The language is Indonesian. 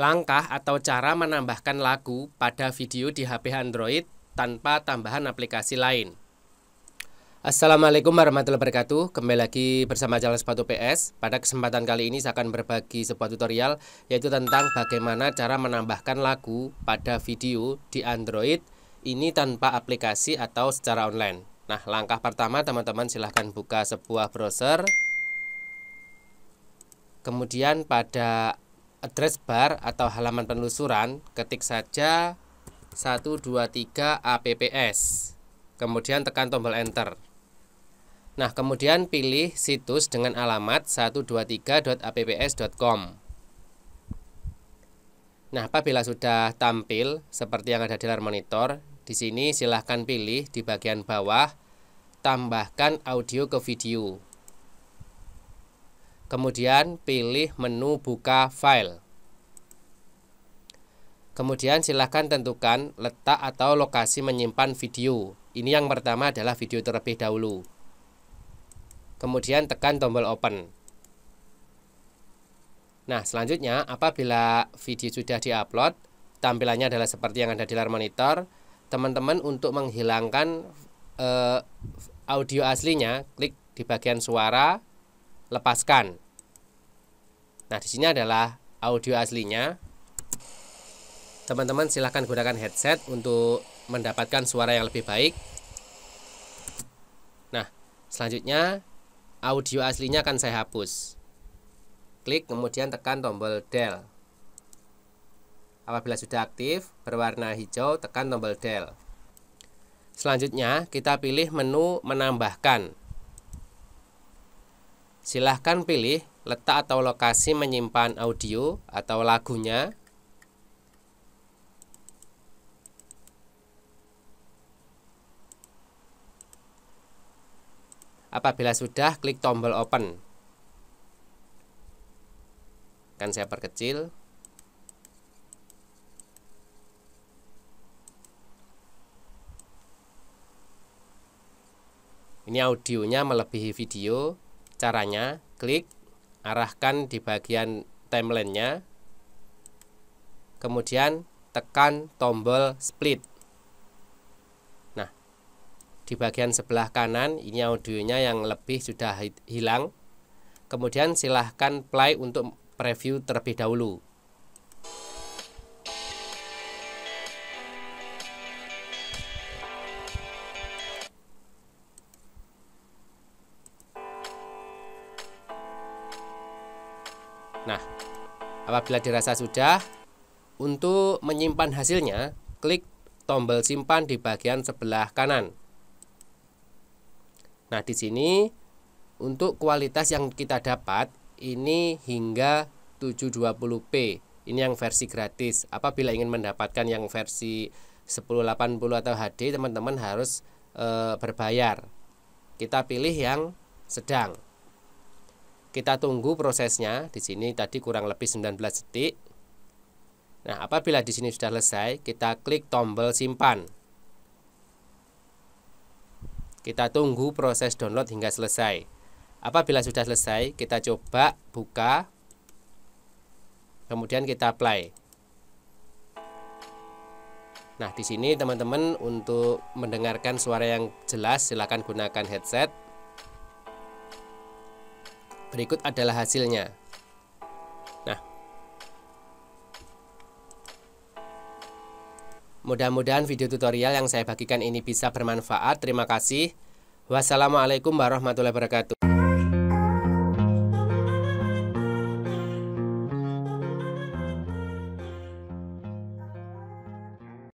Langkah atau cara menambahkan lagu pada video di HP Android tanpa tambahan aplikasi lain. Assalamualaikum warahmatullahi wabarakatuh Kembali lagi bersama Jalan Sepatu PS Pada kesempatan kali ini saya akan berbagi sebuah tutorial Yaitu tentang bagaimana cara menambahkan lagu pada video di Android Ini tanpa aplikasi atau secara online Nah langkah pertama teman-teman silahkan buka sebuah browser Kemudian pada address bar atau halaman penelusuran, ketik saja 123 APPS. Kemudian tekan tombol enter. Nah, kemudian pilih situs dengan alamat 123.apps.com. Nah, apabila sudah tampil seperti yang ada di layar monitor, di sini silahkan pilih di bagian bawah tambahkan audio ke video. Kemudian pilih menu buka file. Kemudian silahkan tentukan letak atau lokasi menyimpan video. Ini yang pertama adalah video terlebih dahulu. Kemudian tekan tombol open. Nah, selanjutnya apabila video sudah diupload, tampilannya adalah seperti yang ada di layar monitor. Teman-teman untuk menghilangkan eh, audio aslinya, klik di bagian suara, lepaskan. Nah, di sini adalah audio aslinya teman-teman silahkan gunakan headset untuk mendapatkan suara yang lebih baik nah selanjutnya audio aslinya akan saya hapus klik kemudian tekan tombol del apabila sudah aktif berwarna hijau tekan tombol del selanjutnya kita pilih menu menambahkan silahkan pilih letak atau lokasi menyimpan audio atau lagunya Apabila sudah, klik tombol open. Kan saya perkecil. Ini audionya melebihi video. Caranya, klik, arahkan di bagian timelinenya, kemudian tekan tombol split di bagian sebelah kanan ini audionya yang lebih sudah hilang kemudian silahkan play untuk preview terlebih dahulu Nah, apabila dirasa sudah, untuk menyimpan hasilnya, klik tombol simpan di bagian sebelah kanan. Nah, di sini untuk kualitas yang kita dapat ini hingga 720p. Ini yang versi gratis. Apabila ingin mendapatkan yang versi 1080 atau HD, teman-teman harus e, berbayar. Kita pilih yang sedang. Kita tunggu prosesnya. Di sini tadi kurang lebih 19 detik. Nah, apabila di sini sudah selesai, kita klik tombol simpan. Kita tunggu proses download hingga selesai. Apabila sudah selesai, kita coba buka. Kemudian kita play. Nah, di sini teman-teman untuk mendengarkan suara yang jelas silahkan gunakan headset. Berikut adalah hasilnya. Mudah-mudahan video tutorial yang saya bagikan ini bisa bermanfaat. Terima kasih. Wassalamualaikum warahmatullahi wabarakatuh.